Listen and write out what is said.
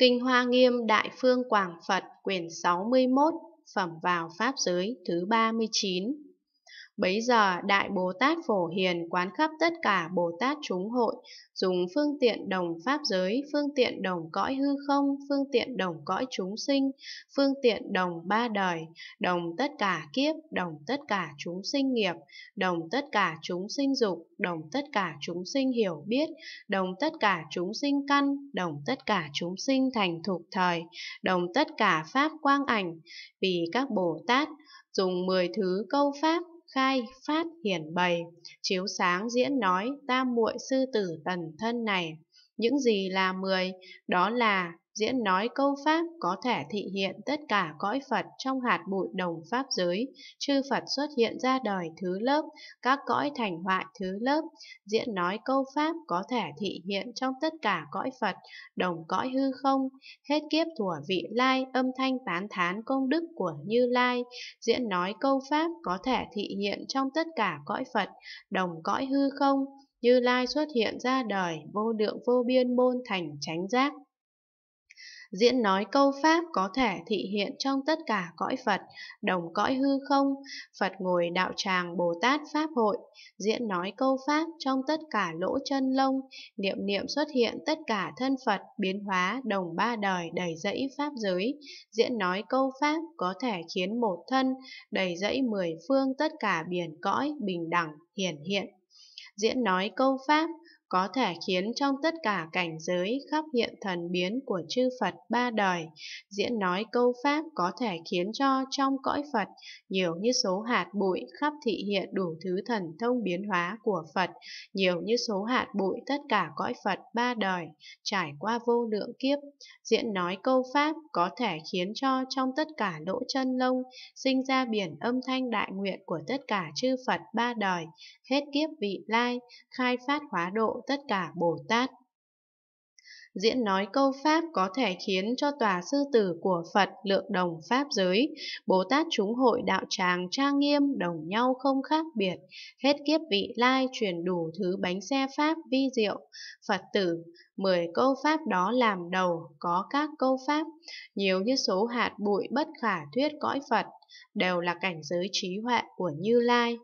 Kinh Hoa Nghiêm Đại Phương Quảng Phật quyển 61, phẩm vào Pháp giới thứ 39. Bấy giờ Đại Bồ Tát Phổ Hiền quán khắp tất cả Bồ Tát chúng hội, dùng phương tiện đồng pháp giới, phương tiện đồng cõi hư không, phương tiện đồng cõi chúng sinh, phương tiện đồng ba đời, đồng tất cả kiếp, đồng tất cả chúng sinh nghiệp, đồng tất cả chúng sinh dục, đồng tất cả chúng sinh hiểu biết, đồng tất cả chúng sinh căn, đồng tất cả chúng sinh thành thục thời, đồng tất cả pháp quang ảnh, vì các Bồ Tát dùng 10 thứ câu pháp khai phát hiển bày chiếu sáng diễn nói tam muội sư tử tần thân này những gì là mười đó là diễn nói câu Pháp có thể thị hiện tất cả cõi Phật trong hạt bụi đồng Pháp giới, chư Phật xuất hiện ra đời thứ lớp, các cõi thành hoại thứ lớp, diễn nói câu Pháp có thể thị hiện trong tất cả cõi Phật, đồng cõi hư không, hết kiếp thủa vị lai, âm thanh tán thán công đức của Như Lai, diễn nói câu Pháp có thể thị hiện trong tất cả cõi Phật, đồng cõi hư không, Như Lai xuất hiện ra đời, vô lượng vô biên môn thành chánh giác. Diễn nói câu Pháp có thể thị hiện trong tất cả cõi Phật, đồng cõi hư không, Phật ngồi đạo tràng Bồ Tát Pháp hội. Diễn nói câu Pháp trong tất cả lỗ chân lông, niệm niệm xuất hiện tất cả thân Phật, biến hóa đồng ba đời đầy dẫy Pháp giới. Diễn nói câu Pháp có thể khiến một thân, đầy dẫy mười phương tất cả biển cõi, bình đẳng, hiển hiện. Diễn nói câu Pháp có thể khiến trong tất cả cảnh giới khắp hiện thần biến của chư Phật ba đời, diễn nói câu Pháp có thể khiến cho trong cõi Phật nhiều như số hạt bụi khắp thị hiện đủ thứ thần thông biến hóa của Phật, nhiều như số hạt bụi tất cả cõi Phật ba đời, trải qua vô lượng kiếp, diễn nói câu Pháp có thể khiến cho trong tất cả lỗ chân lông sinh ra biển âm thanh đại nguyện của tất cả chư Phật ba đời, hết kiếp vị lai, khai phát hóa độ tất cả Bồ Tát. Diễn nói câu Pháp có thể khiến cho tòa sư tử của Phật lượng đồng Pháp giới, Bồ Tát chúng hội đạo tràng trang nghiêm đồng nhau không khác biệt, hết kiếp vị lai truyền đủ thứ bánh xe Pháp vi diệu. Phật tử, mười câu Pháp đó làm đầu, có các câu Pháp, nhiều như số hạt bụi bất khả thuyết cõi Phật, đều là cảnh giới trí huệ của Như Lai.